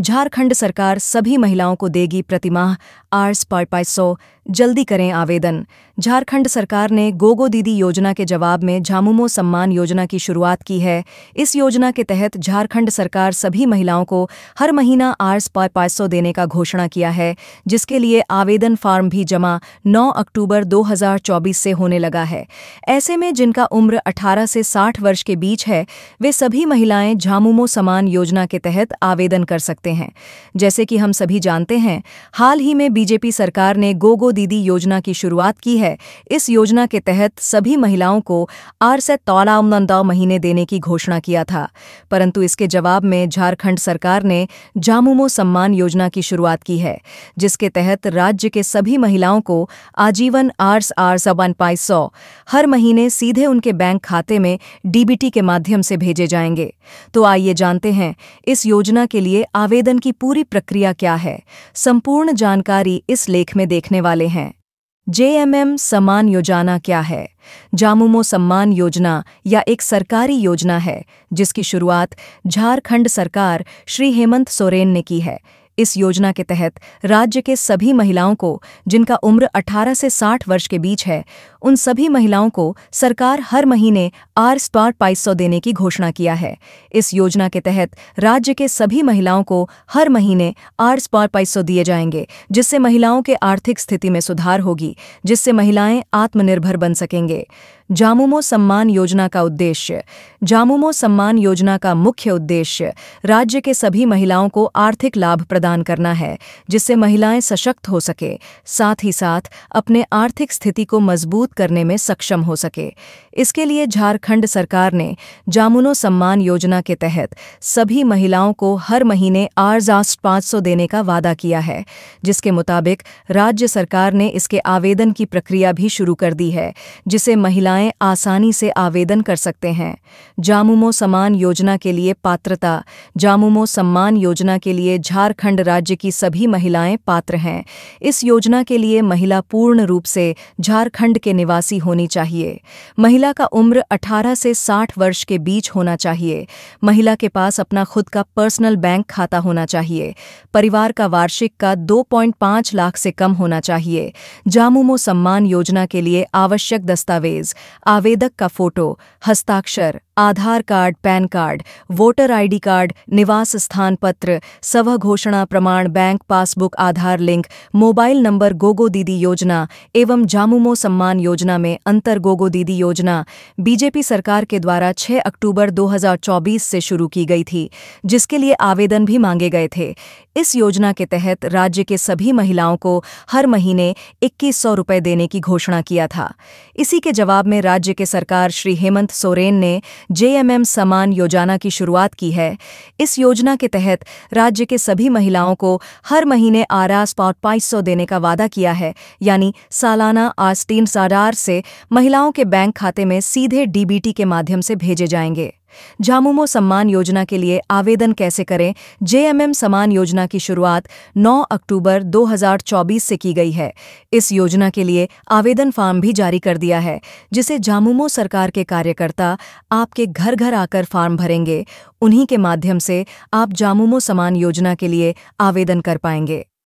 झारखंड सरकार सभी महिलाओं को देगी प्रतिमाह आर्स पर सौ जल्दी करें आवेदन झारखंड सरकार ने गोगो दीदी योजना के जवाब में झामुमो सम्मान योजना की शुरुआत की है इस योजना के तहत झारखंड सरकार सभी महिलाओं को हर महीना आर्स पाए पाँच सौ देने का घोषणा किया है जिसके लिए आवेदन फार्म भी जमा 9 अक्टूबर 2024 से होने लगा है ऐसे में जिनका उम्र 18 से 60 वर्ष के बीच है वे सभी महिलाएं झामुमो सम्मान योजना के तहत आवेदन कर सकते हैं जैसे कि हम सभी जानते हैं हाल ही में बीजेपी सरकार ने गोगो दीदी योजना की शुरुआत की है इस योजना के तहत सभी महिलाओं को आर से तौलामनंदा महीने देने की घोषणा किया था परंतु इसके जवाब में झारखंड सरकार ने जामुमो सम्मान योजना की शुरुआत की है जिसके तहत राज्य के सभी महिलाओं को आजीवन आर्स आर सबन पाई सौ हर महीने सीधे उनके बैंक खाते में डीबीटी के माध्यम से भेजे जाएंगे तो आइए जानते हैं इस योजना के लिए आवेदन की पूरी प्रक्रिया क्या है संपूर्ण जानकारी इस लेख में देखने वाले हैं जेएमएम सम्मान योजना क्या है जामुमो सम्मान योजना या एक सरकारी योजना है जिसकी शुरुआत झारखंड सरकार श्री हेमंत सोरेन ने की है इस योजना के तहत राज्य के सभी महिलाओं को जिनका उम्र 18 से 60 वर्ष के बीच है उन सभी महिलाओं को सरकार हर महीने आर स्टार पाइस देने की घोषणा किया है इस योजना के तहत राज्य के सभी महिलाओं को हर महीने आर स्टार पाइस सौ दिए जाएंगे जिससे महिलाओं के आर्थिक स्थिति में सुधार होगी जिससे महिलाएं आत्मनिर्भर बन सकेंगे जामुमो सम्मान योजना का उद्देश्य जामुमो सम्मान योजना का मुख्य उद्देश्य राज्य के सभी महिलाओं को आर्थिक लाभ प्रदान करना है जिससे महिलाएं सशक्त हो सके साथ ही साथ अपने आर्थिक स्थिति को मजबूत करने में सक्षम हो सके इसके लिए झारखंड सरकार ने जामुनो सम्मान योजना के तहत सभी महिलाओं को हर महीने आरजास्ट पाँच देने का वादा किया है जिसके मुताबिक राज्य सरकार ने इसके आवेदन की प्रक्रिया भी शुरू कर दी है जिसे महिलाएं महिलाएं आसानी से आवेदन कर सकते हैं जामुमो सम्मान योजना के लिए पात्रता जामुमो सम्मान योजना के लिए झारखंड राज्य की सभी महिलाएं पात्र हैं इस योजना के लिए महिला पूर्ण रूप से झारखंड के निवासी होनी चाहिए महिला का उम्र 18 से 60 वर्ष के बीच होना चाहिए महिला के पास अपना खुद का पर्सनल बैंक खाता होना चाहिए परिवार का वार्षिक का दो लाख से कम होना चाहिए जामुमो सम्मान योजना के लिए आवश्यक दस्तावेज आवेदक का फोटो हस्ताक्षर Aadhaar card PAN card voter ID card निवास स्थान पत्र सव घोषणा प्रमाण bank passbook Aadhaar link mobile number Gogo Didi योजना एवं जामुमो सम्मान योजना में अंतर गोगो दीदी योजना बीजेपी सरकार के द्वारा 6 अक्टूबर 2024 से शुरू की गई थी जिसके लिए आवेदन भी मांगे गए थे इस योजना के तहत राज्य के सभी महिलाओं को हर महीने इक्कीस सौ रुपये देने की घोषणा किया था इसी के जवाब में राज्य के सरकार श्री हेमंत सोरेन ने जेएमएम समान योजना की शुरुआत की है इस योजना के तहत राज्य के सभी महिलाओं को हर महीने आर पाउट पाँच देने का वादा किया है यानी सालाना आज तीन से महिलाओं के बैंक खाते में सीधे डीबीटी के माध्यम से भेजे जाएंगे झामुमो सम्मान योजना के लिए आवेदन कैसे करें जेएमएम सम्मान योजना की शुरुआत 9 अक्टूबर 2024 से की गई है इस योजना के लिए आवेदन फॉर्म भी जारी कर दिया है जिसे झामुमो सरकार के कार्यकर्ता आपके घर घर आकर फॉर्म भरेंगे उन्हीं के माध्यम से आप जामुमो समान योजना के लिए आवेदन कर पाएंगे